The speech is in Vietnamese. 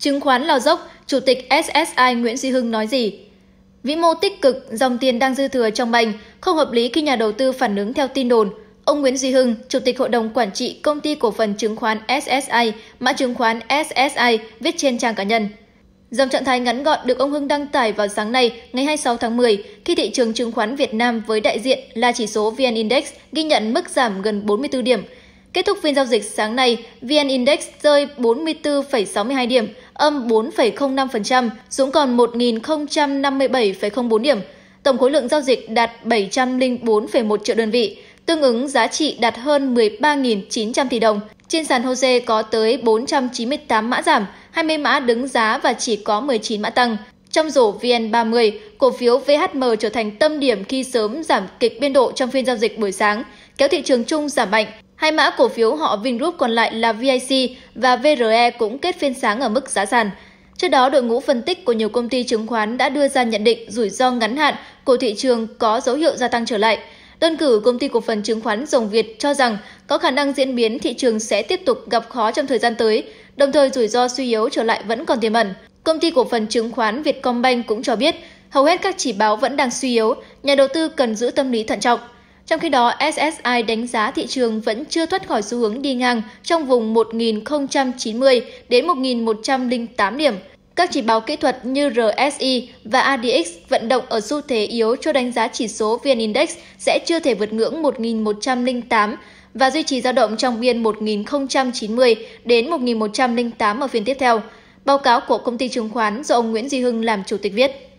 Chứng khoán lao dốc, Chủ tịch SSI Nguyễn Duy Hưng nói gì? Vĩ mô tích cực, dòng tiền đang dư thừa trong bành, không hợp lý khi nhà đầu tư phản ứng theo tin đồn. Ông Nguyễn Duy Hưng, Chủ tịch Hội đồng Quản trị Công ty Cổ phần Chứng khoán SSI, mã chứng khoán SSI, viết trên trang cá nhân. Dòng trạng thái ngắn gọn được ông Hưng đăng tải vào sáng nay, ngày 26 tháng 10, khi thị trường chứng khoán Việt Nam với đại diện là chỉ số VN Index ghi nhận mức giảm gần 44 điểm – Kết thúc phiên giao dịch sáng nay, VN Index rơi 44,62 điểm, âm 4,05%, xuống còn 1.057,04 điểm. Tổng khối lượng giao dịch đạt 704,1 triệu đơn vị, tương ứng giá trị đạt hơn 13.900 tỷ đồng. Trên sàn HOSE có tới 498 mã giảm, 20 mã đứng giá và chỉ có 19 mã tăng. Trong rổ VN30, cổ phiếu VHM trở thành tâm điểm khi sớm giảm kịch biên độ trong phiên giao dịch buổi sáng, kéo thị trường chung giảm mạnh Hai mã cổ phiếu họ Vingroup còn lại là VIC và VRE cũng kết phiên sáng ở mức giá sàn. Trước đó, đội ngũ phân tích của nhiều công ty chứng khoán đã đưa ra nhận định rủi ro ngắn hạn của thị trường có dấu hiệu gia tăng trở lại. Đơn cử công ty cổ phần chứng khoán Rồng Việt cho rằng có khả năng diễn biến thị trường sẽ tiếp tục gặp khó trong thời gian tới, đồng thời rủi ro suy yếu trở lại vẫn còn tiềm ẩn. Công ty cổ phần chứng khoán Vietcombank cũng cho biết hầu hết các chỉ báo vẫn đang suy yếu, nhà đầu tư cần giữ tâm lý thận trọng. Trong khi đó, SSI đánh giá thị trường vẫn chưa thoát khỏi xu hướng đi ngang trong vùng 1090 đến 1108 điểm. Các chỉ báo kỹ thuật như RSI và ADX vận động ở xu thế yếu cho đánh giá chỉ số VN Index sẽ chưa thể vượt ngưỡng 1108 và duy trì dao động trong biên 1090 đến 1108 ở phiên tiếp theo. Báo cáo của công ty chứng khoán do ông Nguyễn Duy Hưng làm chủ tịch viết.